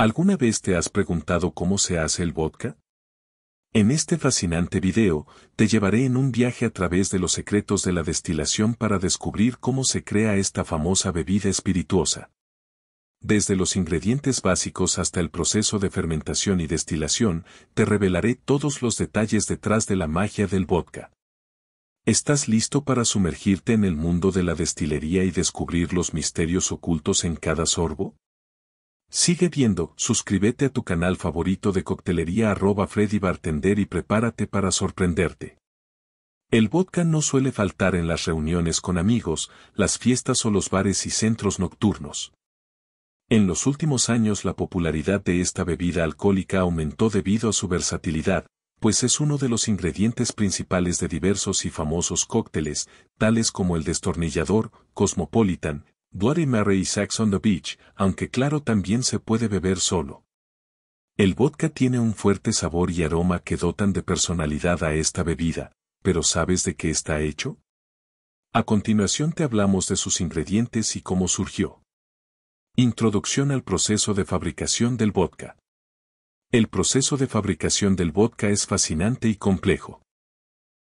¿Alguna vez te has preguntado cómo se hace el vodka? En este fascinante video, te llevaré en un viaje a través de los secretos de la destilación para descubrir cómo se crea esta famosa bebida espirituosa. Desde los ingredientes básicos hasta el proceso de fermentación y destilación, te revelaré todos los detalles detrás de la magia del vodka. ¿Estás listo para sumergirte en el mundo de la destilería y descubrir los misterios ocultos en cada sorbo? Sigue viendo, suscríbete a tu canal favorito de coctelería arroba Freddy Bartender y prepárate para sorprenderte. El vodka no suele faltar en las reuniones con amigos, las fiestas o los bares y centros nocturnos. En los últimos años la popularidad de esta bebida alcohólica aumentó debido a su versatilidad, pues es uno de los ingredientes principales de diversos y famosos cócteles, tales como el destornillador, Cosmopolitan, Bloody Mary y on the Beach, aunque claro también se puede beber solo. El vodka tiene un fuerte sabor y aroma que dotan de personalidad a esta bebida, pero ¿sabes de qué está hecho? A continuación te hablamos de sus ingredientes y cómo surgió. Introducción al proceso de fabricación del vodka. El proceso de fabricación del vodka es fascinante y complejo.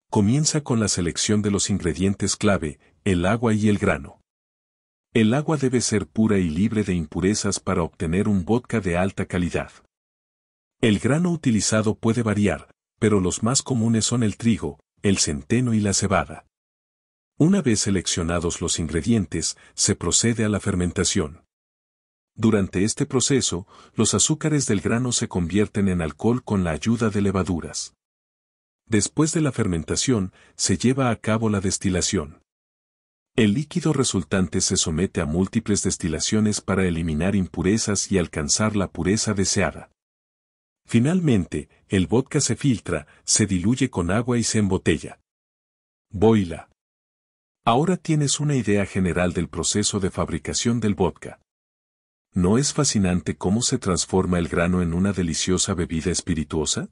Comienza con la selección de los ingredientes clave, el agua y el grano. El agua debe ser pura y libre de impurezas para obtener un vodka de alta calidad. El grano utilizado puede variar, pero los más comunes son el trigo, el centeno y la cebada. Una vez seleccionados los ingredientes, se procede a la fermentación. Durante este proceso, los azúcares del grano se convierten en alcohol con la ayuda de levaduras. Después de la fermentación, se lleva a cabo la destilación. El líquido resultante se somete a múltiples destilaciones para eliminar impurezas y alcanzar la pureza deseada. Finalmente, el vodka se filtra, se diluye con agua y se embotella. Boila. Ahora tienes una idea general del proceso de fabricación del vodka. ¿No es fascinante cómo se transforma el grano en una deliciosa bebida espirituosa?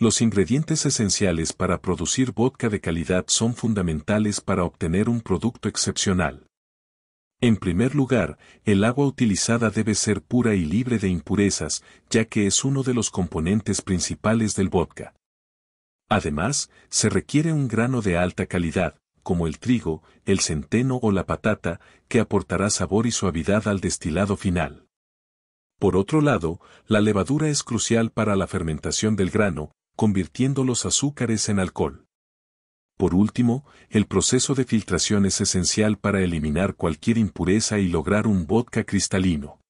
Los ingredientes esenciales para producir vodka de calidad son fundamentales para obtener un producto excepcional. En primer lugar, el agua utilizada debe ser pura y libre de impurezas, ya que es uno de los componentes principales del vodka. Además, se requiere un grano de alta calidad, como el trigo, el centeno o la patata, que aportará sabor y suavidad al destilado final. Por otro lado, la levadura es crucial para la fermentación del grano, convirtiendo los azúcares en alcohol. Por último, el proceso de filtración es esencial para eliminar cualquier impureza y lograr un vodka cristalino.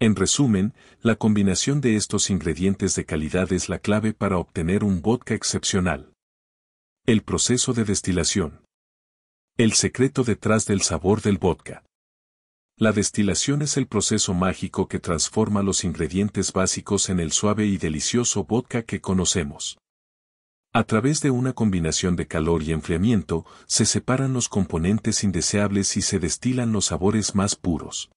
En resumen, la combinación de estos ingredientes de calidad es la clave para obtener un vodka excepcional. El proceso de destilación. El secreto detrás del sabor del vodka. La destilación es el proceso mágico que transforma los ingredientes básicos en el suave y delicioso vodka que conocemos. A través de una combinación de calor y enfriamiento, se separan los componentes indeseables y se destilan los sabores más puros.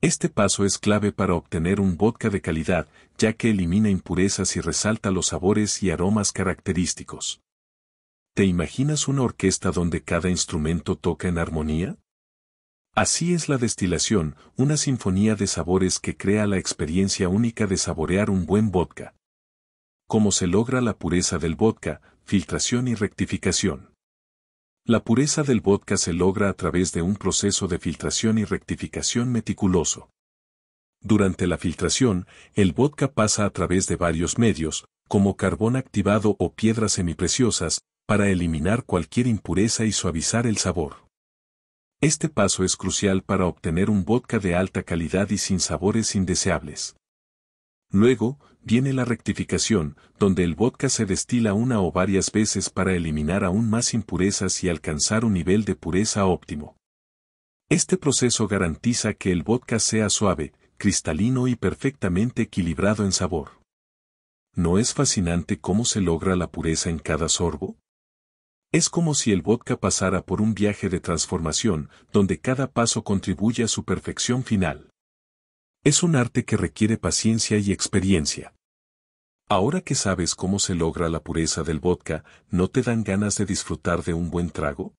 Este paso es clave para obtener un vodka de calidad, ya que elimina impurezas y resalta los sabores y aromas característicos. ¿Te imaginas una orquesta donde cada instrumento toca en armonía? Así es la destilación, una sinfonía de sabores que crea la experiencia única de saborear un buen vodka. ¿Cómo se logra la pureza del vodka, filtración y rectificación? La pureza del vodka se logra a través de un proceso de filtración y rectificación meticuloso. Durante la filtración, el vodka pasa a través de varios medios, como carbón activado o piedras semipreciosas, para eliminar cualquier impureza y suavizar el sabor. Este paso es crucial para obtener un vodka de alta calidad y sin sabores indeseables. Luego, viene la rectificación, donde el vodka se destila una o varias veces para eliminar aún más impurezas y alcanzar un nivel de pureza óptimo. Este proceso garantiza que el vodka sea suave, cristalino y perfectamente equilibrado en sabor. ¿No es fascinante cómo se logra la pureza en cada sorbo? Es como si el vodka pasara por un viaje de transformación, donde cada paso contribuye a su perfección final. Es un arte que requiere paciencia y experiencia. Ahora que sabes cómo se logra la pureza del vodka, ¿no te dan ganas de disfrutar de un buen trago?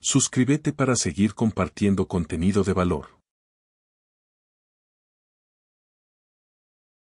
Suscríbete para seguir compartiendo contenido de valor.